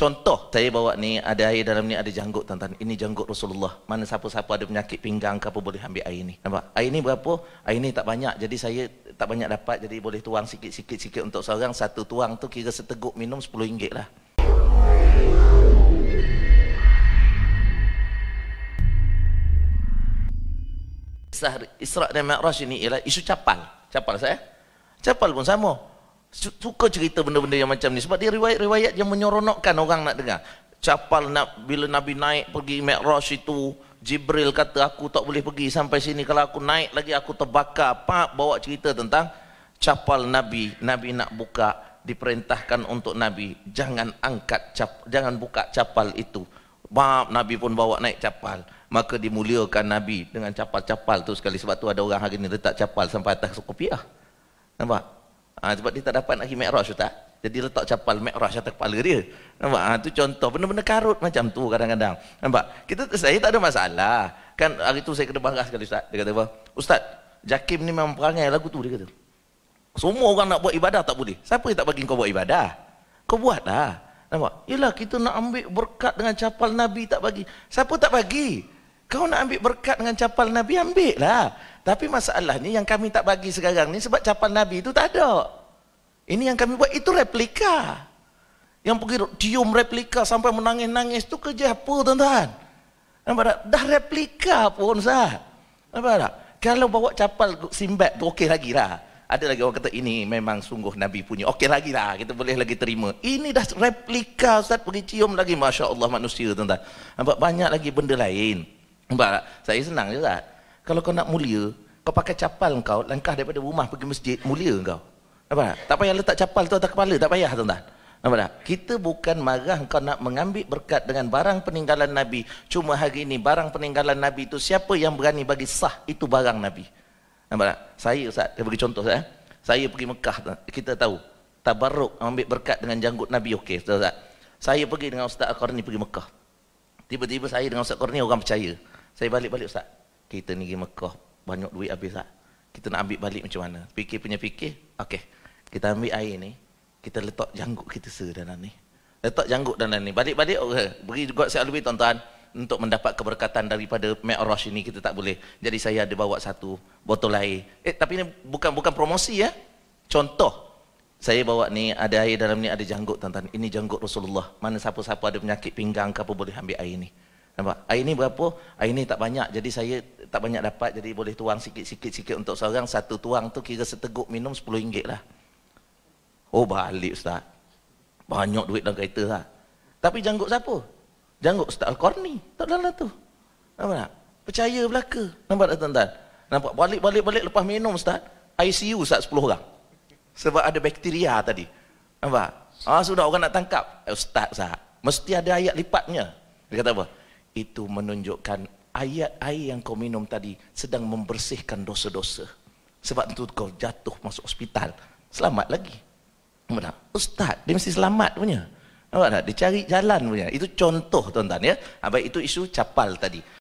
Contoh saya bawa ni ada air dalam ni ada janggut tuan-tuan. Ini janggut Rasulullah. Mana siapa-siapa ada penyakit pinggang ke apa boleh ambil air ni. Nampak? Air ni berapa? Air ni tak banyak. Jadi saya tak banyak dapat jadi boleh tuang sikit-sikit-sikit untuk seorang. Satu tuang tu kira seteguk minum RM10 lah. Isra' dan Mi'raj ini ialah isu capal. Capal saya. Capal pun sama suka cerita benda-benda yang macam ni sebab dia riwayat-riwayat yang menyeronokkan orang nak dengar capal nak bila nabi naik pergi mi'raj itu jibril kata aku tak boleh pergi sampai sini kalau aku naik lagi aku terbakar pak bawa cerita tentang capal nabi nabi nak buka diperintahkan untuk nabi jangan angkat cap, jangan buka capal itu bab nabi pun bawa naik capal maka dimuliakan nabi dengan capal-capal tu sekali sebab tu ada orang hari ni letak capal sampai atas kopiah nampak Ha, sebab dia tak dapat nak pergi Mi'raj tak? Jadi letak capal Mi'raj atas kepala dia. Nampak? Ha, itu contoh. benar-benar karut macam tu kadang-kadang. Nampak? Kita, saya tak ada masalah. Kan hari tu saya kena bangga sekali Ustaz. Dia kata apa? Ustaz, Jakim ni memang perangai lagu tu. Dia kata. Semua orang nak buat ibadah tak boleh. Siapa yang tak bagi kau buat ibadah? Kau buatlah. Nampak? Yelah kita nak ambil berkat dengan capal Nabi tak bagi. Siapa tak bagi? Kau nak ambil berkat dengan capal Nabi, ambil lah. Tapi masalahnya yang kami tak bagi sekarang ni sebab capal Nabi itu tak ada. Ini yang kami buat itu replika. Yang pergi cium replika sampai menangis-nangis tu kerja apa tuan-tuan? Nampak tak? Dah replika pun sah. Nampak tak? Kalau bawa capal simbat tu okey lagi lah. Ada lagi orang kata ini memang sungguh Nabi punya. Okey lagi lah. Kita boleh lagi terima. Ini dah replika Ustaz pergi cium lagi. Masya Allah manusia tuan-tuan. Nampak banyak lagi benda lain. Nampak tak? Saya senang je Ustaz kalau kau nak mulia, kau pakai capal kau, langkah daripada rumah pergi masjid, mulia kau. Nampak tak? Tak payah letak capal tu atas kepala, tak payah tuan-tuan. Nampak tak? Kita bukan marah kau nak mengambil berkat dengan barang peninggalan Nabi. Cuma hari ini barang peninggalan Nabi itu siapa yang berani bagi sah itu barang Nabi. Nampak tak? Saya Ustaz, saya bagi contoh saya, eh. Saya pergi Mekah, kita tahu. Tabarruk ambil berkat dengan janggut Nabi, okey Ustaz. Saya pergi dengan Ustaz Al-Qarni pergi Mekah. Tiba-tiba saya dengan Ustaz Al-Qarni orang percaya. Saya balik-balik Ustaz, kita ni pergi Mekah banyak duit habis tak? Lah. Kita nak ambil balik macam mana? Fikir punya fikir. Okey. Kita ambil air ni, kita letak janggut kita se dalam ni. Letak janggut dalam ni. Balik-balik okay. Oh, eh, beri juga saya lebih tuan-tuan untuk mendapat keberkatan daripada Mi'raj ini kita tak boleh. Jadi saya ada bawa satu botol air. Eh tapi ni bukan bukan promosi ya. Contoh saya bawa ni ada air dalam ni ada janggut tuan-tuan. Ini janggut Rasulullah. Mana siapa-siapa ada penyakit pinggang ke boleh ambil air ni. Nampak? Air ni berapa? Air ni tak banyak. Jadi saya tak banyak dapat. Jadi boleh tuang sikit-sikit untuk seorang. Satu tuang tu kira seteguk minum RM10 lah. Oh balik Ustaz. Banyak duit dalam kereta lah. Tapi janggut siapa? Janggut Ustaz Al-Qarni. Tak lah tu. Nampak tak? Percaya belaka. Nampak tak tuan-tuan? Nampak? Balik-balik-balik lepas minum Ustaz. ICU Ustaz 10 orang. Sebab ada bakteria tadi. Nampak? Ah sudah orang nak tangkap. Eh, Ustaz Ustaz. Mesti ada ayat lipatnya. Dia kata apa? itu menunjukkan ayat air yang kau minum tadi sedang membersihkan dosa-dosa. Sebab itu kau jatuh masuk hospital. Selamat lagi. Benar. Ustaz, dia mesti selamat punya. Nampak tak? Dia cari jalan punya. Itu contoh tuan-tuan ya. Baik itu isu capal tadi.